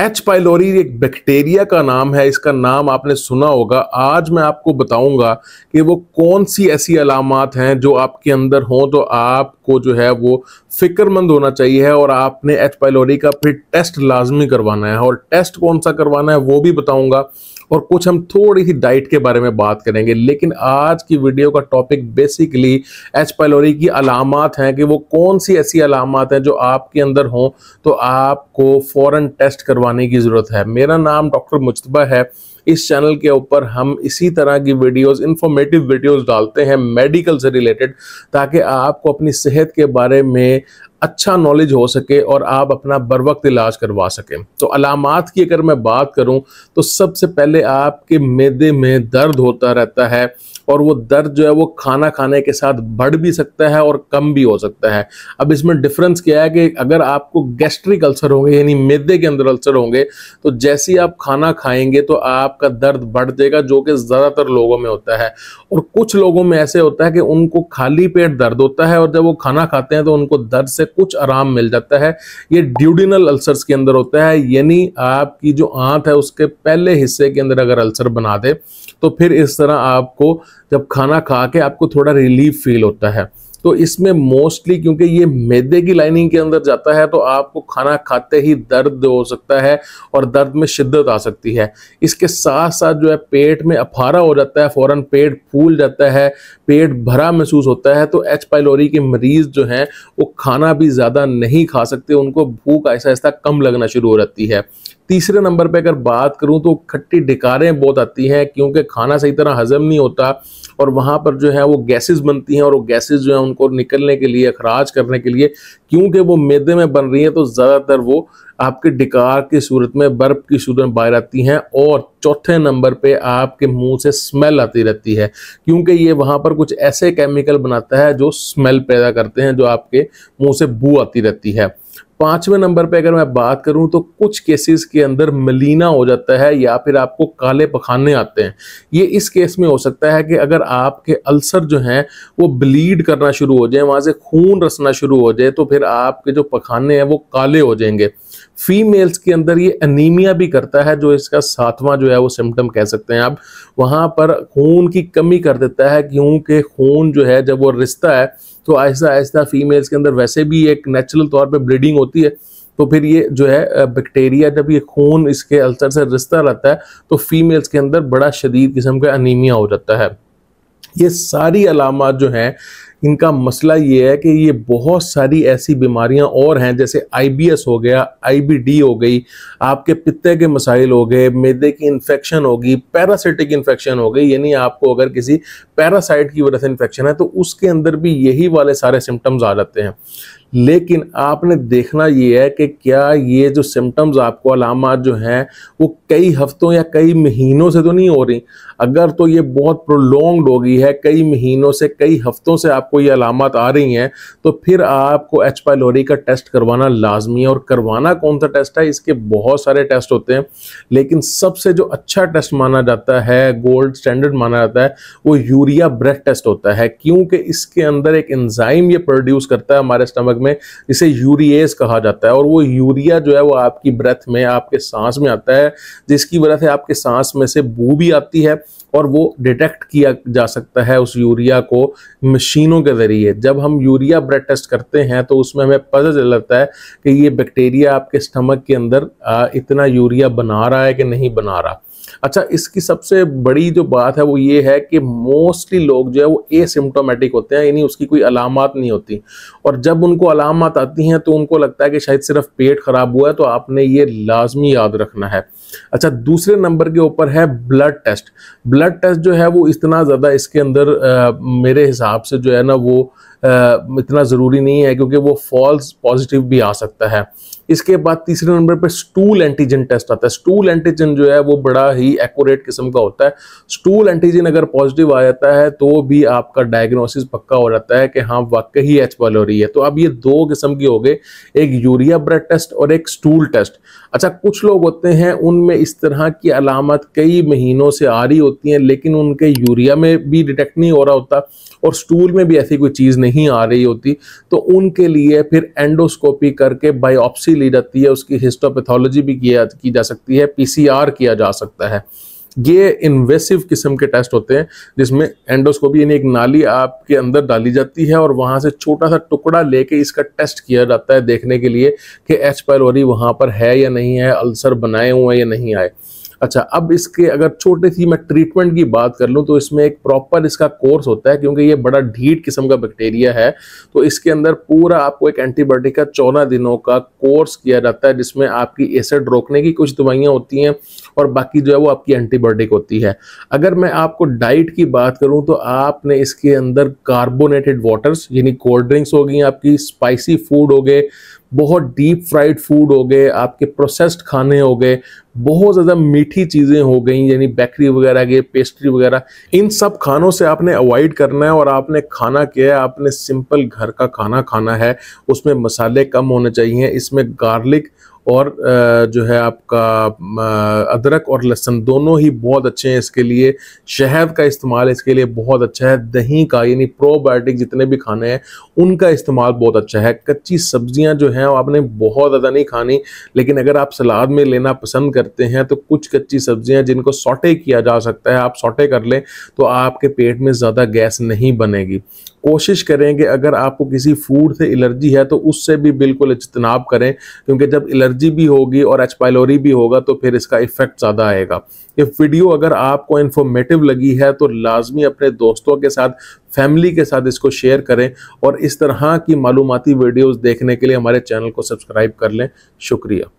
H pylori एक bacteria का नाम है इसका नाम आपने सुना होगा आज मैं आपको बताऊंगा कि वो कौन सी ऐसी अलामत हैं जो आपके अंदर हों तो आपको जो है वो फिक्रमंद होना चाहिए और आपने एच पाइलोरी का फिर टेस्ट लाजमी करवाना है और टेस्ट कौन सा करवाना है वो भी बताऊंगा और कुछ हम थोड़ी सी डाइट के बारे में बात करेंगे लेकिन आज की वीडियो का टॉपिक बेसिकली एच पैलोरी की अलामत हैं कि वो कौन सी ऐसी अलामत हैं जो आपके अंदर हों तो आपको फ़ौरन टेस्ट करवाने की ज़रूरत है मेरा नाम डॉक्टर मुशतबा है इस चैनल के ऊपर हम इसी तरह की वीडियोस इंफॉर्मेटिव वीडियोस डालते हैं मेडिकल से रिलेटेड ताकि आपको अपनी सेहत के बारे में अच्छा नॉलेज हो सके और आप अपना बर वक्त इलाज करवा सकें तो अलामत की अगर मैं बात करूं तो सबसे पहले आपके मैदे में दर्द होता रहता है और वो दर्द जो है वो खाना खाने के साथ बढ़ भी सकता है और कम भी हो सकता है अब इसमें डिफरेंस क्या है कि अगर आपको गैस्ट्रिक अल्सर होंगे यानी मैदे के अंदर अल्सर होंगे तो जैसे ही आप खाना खाएंगे तो आपका दर्द बढ़ जाएगा जो कि ज़्यादातर लोगों में होता है और कुछ लोगों में ऐसे होता है कि उनको खाली पेट दर्द होता है और जब वो खाना खाते हैं तो उनको दर्द से कुछ आराम मिल जाता है ये ड्यूडिनल अल्सर्स के अंदर होता है यानी आपकी जो आंत है उसके पहले हिस्से के अंदर अगर अल्सर बना दे तो फिर इस तरह आपको जब खाना खा के आपको थोड़ा रिलीफ फील होता है तो इसमें मोस्टली क्योंकि ये मैदे की लाइनिंग के अंदर जाता है तो आपको खाना खाते ही दर्द हो सकता है और दर्द में शिद्दत आ सकती है इसके साथ साथ जो है पेट में अफारा हो जाता है फ़ौरन पेट फूल जाता है पेट भरा महसूस होता है तो एच पाइलोरी के मरीज़ जो हैं वो खाना भी ज़्यादा नहीं खा सकते उनको भूख ऐसा ऐसा कम लगना शुरू हो जाती है तीसरे नंबर पे अगर बात करूँ तो खट्टी डिकारें बहुत आती हैं क्योंकि खाना सही तरह हजम नहीं होता और वहाँ पर जो है वो गैसेस बनती हैं और वो गैसेस जो है उनको निकलने के लिए अखराज करने के लिए क्योंकि वो मैदे में बन रही हैं तो ज़्यादातर वो आपके डिकार की सूरत में बर्फ की सूरत में बाहर आती हैं और चौथे नंबर पे आपके मुंह से स्मेल आती रहती है क्योंकि ये वहाँ पर कुछ ऐसे केमिकल बनाता है जो स्मेल पैदा करते हैं जो आपके मुंह से बू आती रहती है पांचवें नंबर पे अगर मैं बात करूं तो कुछ केसेस के अंदर मलीना हो जाता है या फिर आपको काले पखाने आते हैं ये इस केस में हो सकता है कि अगर आपके अल्सर जो हैं वो ब्लीड करना शुरू हो जाए वहां से खून रसना शुरू हो जाए तो फिर आपके जो पखाने हैं वो काले हो जाएंगे फीमेल्स के अंदर ये एनीमिया भी करता है जो इसका सातवां जो है वो सिम्टम कह सकते हैं आप वहाँ पर खून की कमी कर देता है क्योंकि खून जो है जब वो रिश्ता है तो आहिस्ता आहिस्ता फीमेल्स के अंदर वैसे भी एक नेचुरल तौर पर ब्लीडिंग होती है तो फिर ये जो है बैक्टीरिया जब ये खून इसके अल्सर से रिश्ता रहता है तो फीमेल्स के अंदर बड़ा शदीद किस्म का अनिमिया हो जाता है ये सारी अलामत जो हैं इनका मसला ये है कि ये बहुत सारी ऐसी बीमारियां और हैं जैसे आईबीएस हो गया आईबीडी हो गई आपके पित्ते के मसाइल हो गए मैदे की इन्फेक्शन होगी पैरासिटिक इन्फेक्शन हो गई यानी आपको अगर किसी पैरासाइट की वजह से इन्फेक्शन है तो उसके अंदर भी यही वाले सारे सिम्टम्स आ जाते हैं लेकिन आपने देखना ये है कि क्या ये जो सिम्टम्स आपको अलामत जो हैं वो कई हफ्तों या कई महीनों से तो नहीं हो रही अगर तो ये बहुत प्रोलोंग्ड हो गई है कई महीनों से कई हफ्तों से आपको ये अलामत आ रही हैं तो फिर आपको एच पाइलोरी का टेस्ट करवाना लाजमी है और करवाना कौन सा टेस्ट है इसके बहुत सारे टेस्ट होते हैं लेकिन सबसे जो अच्छा टेस्ट माना जाता है गोल्ड स्टैंडर्ड माना जाता है वो यूरिया ब्रेथ टेस्ट होता है क्योंकि इसके अंदर एक एंजाइम ये प्रोड्यूस करता है हमारे स्टमक में इसे यूरिएज कहा जाता है और वो यूरिया जो है वो आपकी ब्रेथ में आपके सांस में आता है जिसकी वजह से आपके सांस में से बू भी आती है और वो डिटेक्ट किया जा सकता है उस यूरिया को मशीनों के ज़रिए जब हम यूरिया ब्रेड टेस्ट करते हैं तो उसमें हमें पता चल जाता है कि ये बैक्टीरिया आपके स्टमक के अंदर इतना यूरिया बना रहा है कि नहीं बना रहा अच्छा इसकी सबसे बड़ी जो बात है वो ये है कि मोस्टली लोग जो है वो एसिम्टोमेटिक होते हैं यानी उसकी कोई अलामत नहीं होती और जब उनको अलामत आती हैं तो उनको लगता है कि शायद सिर्फ पेट खराब हुआ है तो आपने ये लाजमी याद रखना है अच्छा दूसरे नंबर के ऊपर है ब्लड टेस्ट ब्लड टेस्ट जो है वो इतना ज़्यादा इसके अंदर आ, मेरे हिसाब से जो है ना वो इतना ज़रूरी नहीं है क्योंकि वो फॉल्स पॉजिटिव भी आ सकता है इसके बाद तीसरे नंबर पर स्टूल एंटीजन टेस्ट आता है स्टूल एंटीजन जो है वो बड़ा ही एक्यूरेट किस्म का होता है स्टूल एंटीजन अगर पॉजिटिव आ जाता है तो भी आपका डायग्नोसिस पक्का हो जाता है कि हाँ वाकई ही एच हो रही है तो अब ये दो किस्म की हो गई एक यूरिया ब्लड टेस्ट और एक स्टूल टेस्ट अच्छा कुछ लोग होते हैं उनमें इस तरह की अलामत कई महीनों से आ रही होती हैं लेकिन उनके यूरिया में भी डिटेक्ट नहीं हो रहा होता और स्टूल में भी ऐसी कोई चीज़ नहीं नहीं आ रही होती तो उनके लिए फिर एंडोस्कोपी करके बायोप्सी ली जाती है उसकी हिस्टोपैथोलॉजी भी किया की जा सकती है पीसीआर किया जा सकता है ये इन्वेसिव किस्म के टेस्ट होते हैं जिसमें एंडोस्कोपी यानी एक नाली आपके अंदर डाली जाती है और वहाँ से छोटा सा टुकड़ा लेके इसका टेस्ट किया जाता है देखने के लिए कि एच पायलोरी वहाँ पर है या नहीं है अल्सर बनाए हुए हैं या नहीं आए अच्छा अब इसके अगर छोटे सी मैं ट्रीटमेंट की बात कर लूँ तो इसमें एक प्रॉपर इसका कोर्स होता है क्योंकि ये बड़ा ढीठ किस्म का बैक्टीरिया है तो इसके अंदर पूरा आपको एक एंटीबायोटिक का चौदह दिनों का कोर्स किया जाता है जिसमें आपकी एसिड रोकने की कुछ दवाइयाँ होती हैं और बाकी जो है वो आपकी एंटीबायोटिक होती है अगर मैं आपको डाइट की बात करूँ तो आपने इसके अंदर कार्बोनेटेड वाटर्स यानी कोल्ड ड्रिंक्स हो गई आपकी स्पाइसी फूड हो गए बहुत डीप फ्राइड फूड हो गए आपके प्रोसेस्ड खाने हो गए बहुत ज़्यादा मीठी चीज़ें हो गई यानी बेकरी वगैरह के पेस्ट्री वगैरह इन सब खानों से आपने अवॉइड करना है और आपने खाना क्या है आपने सिंपल घर का खाना खाना है उसमें मसाले कम होने चाहिए इसमें गार्लिक और जो है आपका अदरक और लहसुन दोनों ही बहुत अच्छे हैं इसके लिए शहद का इस्तेमाल इसके लिए बहुत अच्छा है दही का यानी प्रोबायोटिक जितने भी खाने हैं उनका इस्तेमाल बहुत अच्छा है कच्ची सब्जियां जो हैं आपने बहुत ज़्यादा नहीं खानी लेकिन अगर आप सलाद में लेना पसंद करते हैं तो कुछ कच्ची सब्जियाँ जिनको सोटे किया जा सकता है आप सोटे कर लें तो आपके पेट में ज़्यादा गैस नहीं बनेगी कोशिश करें कि अगर आपको किसी फूड से एलर्जी है तो उससे भी बिल्कुल इजतनाब करें क्योंकि जब एलर्जी एलर्जी भी होगी और एच पायलोरी भी होगा तो फिर इसका इफेक्ट ज़्यादा आएगा ये वीडियो अगर आपको इन्फॉर्मेटिव लगी है तो लाजमी अपने दोस्तों के साथ फैमिली के साथ इसको शेयर करें और इस तरह की मालूमती वीडियोज़ देखने के लिए हमारे चैनल को सब्सक्राइब कर लें शुक्रिया